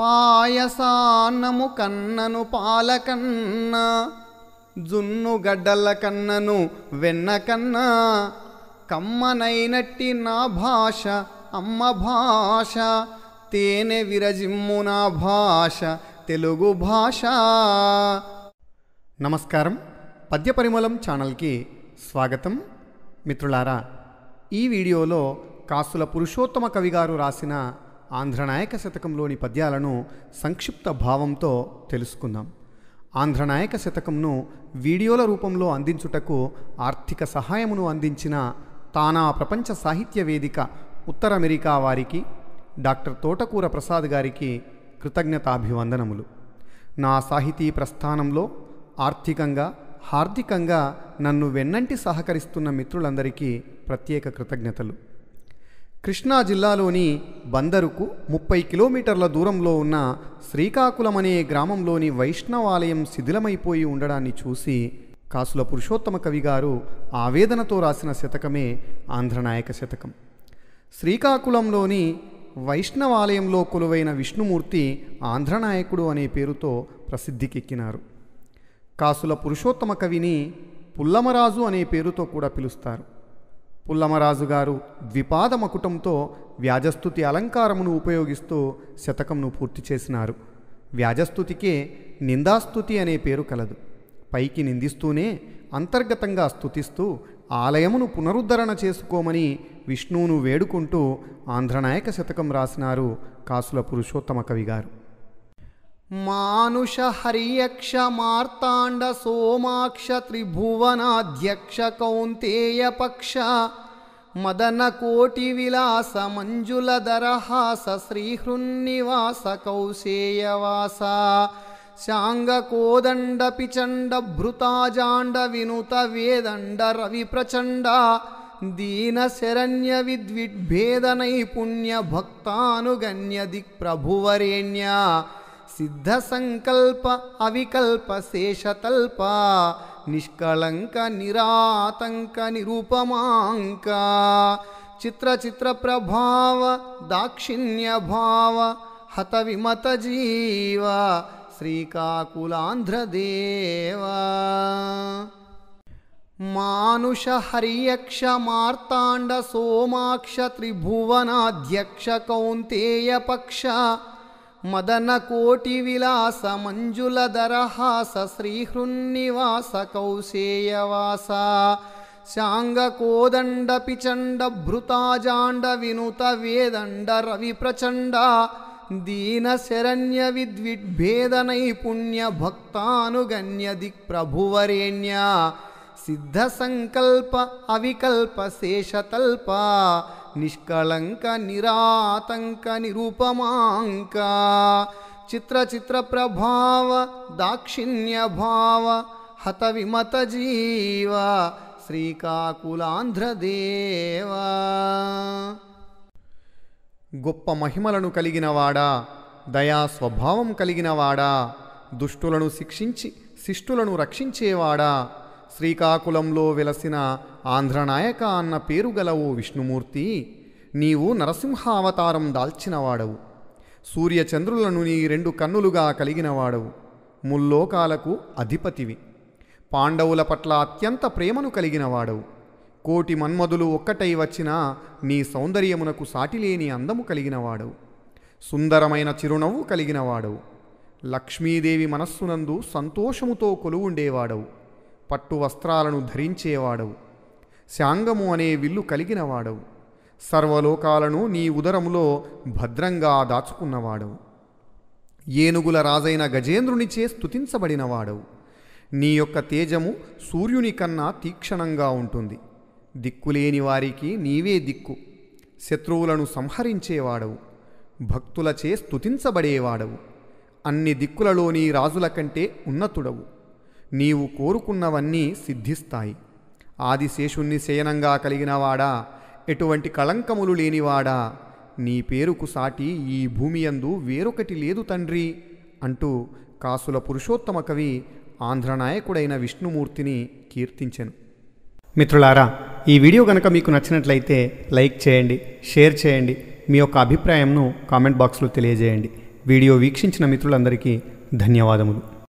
పాయసాన్నము కన్నను పాలకన్న జున్ను గడ్డల కన్నను వెన్న కన్న కమ్మనైనట్టి నా భాష అమ్మ భాష తేనె విరజిమ్ము నా భాష తెలుగు భాష నమస్కారం పద్యపరిమళం ఛానల్కి స్వాగతం మిత్రులారా ఈ వీడియోలో కాసుల పురుషోత్తమ కవి గారు రాసిన ఆంధ్రనాయక శతకంలోని పద్యాలను సంక్షిప్త భావంతో తెలుసుకుందాం ఆంధ్రనాయక శతకంను వీడియోల రూపంలో అందించుటకు ఆర్థిక సహాయమును అందించిన తానా ప్రపంచ సాహిత్య వేదిక ఉత్తర అమెరికా వారికి డాక్టర్ తోటకూర ప్రసాద్ గారికి కృతజ్ఞతాభివందనములు నా సాహితీ ప్రస్థానంలో ఆర్థికంగా హార్దికంగా నన్ను వెన్నంటి సహకరిస్తున్న మిత్రులందరికీ ప్రత్యేక కృతజ్ఞతలు కృష్ణా జిల్లాలోని బందరుకు ముప్పై కిలోమీటర్ల దూరంలో ఉన్న శ్రీకాకుళం అనే గ్రామంలోని వైష్ణవాలయం శిథిలమైపోయి ఉండడాన్ని చూసి కాసుల పురుషోత్తమ కవి గారు ఆవేదనతో రాసిన శతకమే ఆంధ్రనాయక శతకం శ్రీకాకుళంలోని వైష్ణవాలయంలో కొలువైన విష్ణుమూర్తి ఆంధ్రనాయకుడు అనే పేరుతో ప్రసిద్ధికెక్కినారు కాసుల పురుషోత్తమ కవిని పుల్లమరాజు అనే పేరుతో కూడా పిలుస్తారు పుల్లమరాజు గారు ద్విపాద మకుటంతో వ్యాజస్థుతి అలంకారమును ఉపయోగిస్తూ శతకంను పూర్తి చేసినారు వ్యాజస్థుతికే నిందాస్థుతి అనే పేరు కలదు పైకి నిందిస్తూనే అంతర్గతంగా స్థుతిస్తూ ఆలయమును పునరుద్ధరణ చేసుకోమని విష్ణువును వేడుకుంటూ ఆంధ్రనాయక శతకం రాసినారు కాసుల పురుషోత్తమ కవి గారు मानुषहर्यक्ष मार्ताण्ड सोमाक्ष त्रिभुवनाध्यक्ष कौन्तेयपक्ष मदनकोटिविलासमञ्जुलदरहास श्रीहृन्निवासकौशेयवासा शाङ्गकोदण्ड पिचण्ड भृताजाण्डविनुतवेदण्ड रविप्रचण्ड दीनशरण्यविद्विग्भेदनैपुण्यभक्तानुगण्य दिक्प्रभुवरेण्या सिद्धसङ्कल्प अविकल्प शेषतल्प निरातङ्क निरुपमाङ्क चित्रचित्रप्रभाव दाक्षिण्यभाव हतविमतजीव श्रीकाकुलान्ध्रदेव जीव मदनकोटिविलासमञ्जुलदरहास श्रीहृन्निवासकौशेयवासा शाङ्गकोदण्ड पिचण्डभृताजाण्डविनुतवेदण्ड रविप्रचण्डा दीनशरण्यविद्विग्भेदनैपुण्यभक्तानुगण्य दिक्प्रभुवरेण्या సిద్ధ సంకల్ప అవికల్ప శేషతల్ప నిష్కళంక నిరాతంక నిరూపమాంక చిత్ర చిత్ర ప్రభావ దాక్షిణ్య భావ హత విమత జీవ శ్రీకాకులాంధ్రదేవ గొప్ప మహిమలను కలిగినవాడా దయా స్వభావం కలిగినవాడా దుష్టులను శిక్షించి శిష్టులను రక్షించేవాడా శ్రీకాకుళంలో వెలసిన ఆంధ్రనాయక అన్న పేరు గల ఓ విష్ణుమూర్తి నీవు నరసింహావతారం దాల్చినవాడవు సూర్యచంద్రులను నీ రెండు కన్నులుగా కలిగినవాడవు ముల్లోకాలకు అధిపతివి పాండవుల పట్ల అత్యంత ప్రేమను కలిగినవాడవు కోటి మన్మధులు ఒక్కటై వచ్చినా నీ సౌందర్యమునకు సాటిలేని అందము కలిగినవాడవు సుందరమైన చిరునవ్వు కలిగినవాడవు లక్ష్మీదేవి మనస్సునందు సంతోషముతో కొలువుండేవాడవు పట్టు వస్త్రాలను ధరించేవాడవు శాంగము అనే విల్లు కలిగినవాడవు సర్వలోకాలను నీ ఉదరములో భద్రంగా దాచుకున్నవాడవు ఏనుగుల రాజైన గజేంద్రునిచే స్తుతించబడినవాడవు నీ యొక్క తేజము సూర్యుని కన్నా తీక్షణంగా ఉంటుంది దిక్కులేని వారికి నీవే దిక్కు శత్రువులను సంహరించేవాడవు భక్తులచే స్తుతించబడేవాడవు అన్ని దిక్కులలోని రాజుల కంటే ఉన్నతుడవు నీవు కోరుకున్నవన్నీ సిద్ధిస్తాయి ఆదిశేషుణ్ణి శయనంగా కలిగినవాడా ఎటువంటి కళంకములు లేనివాడా నీ పేరుకు సాటి ఈ భూమియందు వేరొకటి లేదు తండ్రి అంటూ కాసుల పురుషోత్తమ కవి ఆంధ్రనాయకుడైన విష్ణుమూర్తిని కీర్తించెను మిత్రులారా ఈ వీడియో కనుక మీకు నచ్చినట్లయితే లైక్ చేయండి షేర్ చేయండి మీ యొక్క అభిప్రాయంను కామెంట్ బాక్స్లో తెలియజేయండి వీడియో వీక్షించిన మిత్రులందరికీ ధన్యవాదములు